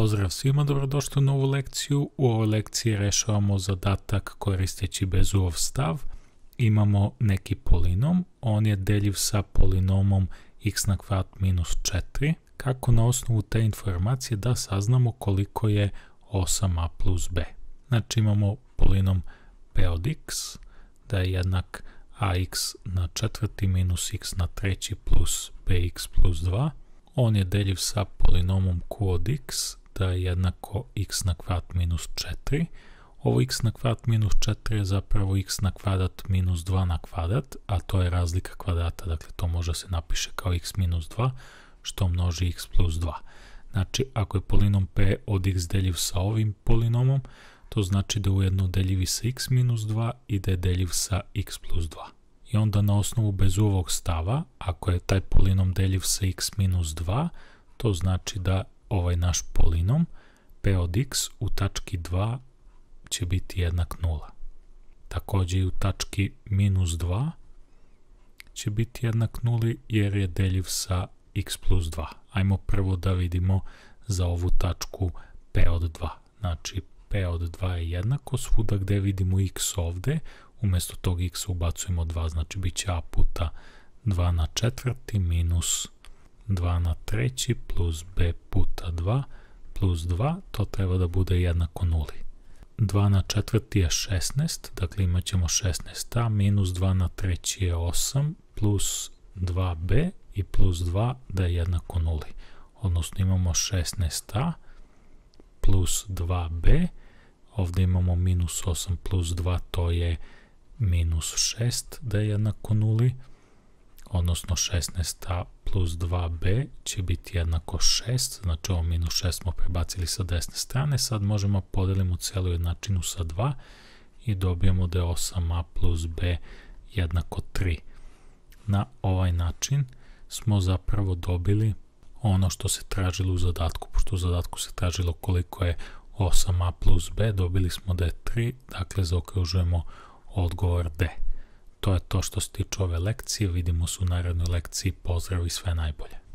Pozdrav svima, dobrodošli u novu lekciju. U ovoj lekciji rešavamo zadatak koristeći bezuvov stav. Imamo neki polinom, on je deljiv sa polinomom x na kvadrat minus 4. Kako na osnovu te informacije da saznamo koliko je 8a plus b. Znači imamo polinom p od x da je jednak ax na četvrti minus x na treći plus bx plus 2 on je deljiv sa polinomom q od x da je jednako x na kvadrat minus 4. Ovo x na kvadrat minus 4 je zapravo x na kvadrat minus 2 na kvadrat, a to je razlika kvadrata, dakle to može da se napiše kao x minus 2, što množi x plus 2. Znači, ako je polinom p od x deljiv sa ovim polinomom, to znači da ujedno deljivi sa x minus 2 i da je deljiv sa x plus 2. I onda na osnovu bez ovog stava, ako je taj polinom deljiv sa x minus 2, to znači da ovaj naš polinom p od x u tački 2 će biti jednak 0. Takođe i u tački minus 2 će biti jednak 0 jer je deljiv sa x plus 2. Ajmo prvo da vidimo za ovu tačku p od 2. Znači p od 2 je jednako svuda gde vidimo x ovde, umesto tog x ubacujemo 2, znači bit će a puta 2 na četvrti minus 2 2 na treći plus b puta 2 plus 2, to treba da bude jednako nuli. 2 na četvrti je 16, dakle imat ćemo 16a, minus 2 na treći je 8, plus 2b i plus 2 da je jednako nuli. Odnosno imamo 16a plus 2b, ovdje imamo minus 8 plus 2, to je minus 6 da je jednako nuli odnosno 16a plus 2b će biti jednako 6, znači ovo minus 6 smo prebacili sa desne strane, sad možemo podelimo celu jednačinu sa 2 i dobijemo da je 8a plus b jednako 3. Na ovaj način smo zapravo dobili ono što se tražilo u zadatku, pošto u zadatku se tražilo koliko je 8a plus b, dobili smo da je 3, dakle zaokružujemo odgovor d to je to što se tiče ove lekcije. Vidimo se u narednoj lekciji. Pozdrav i sve najbolje.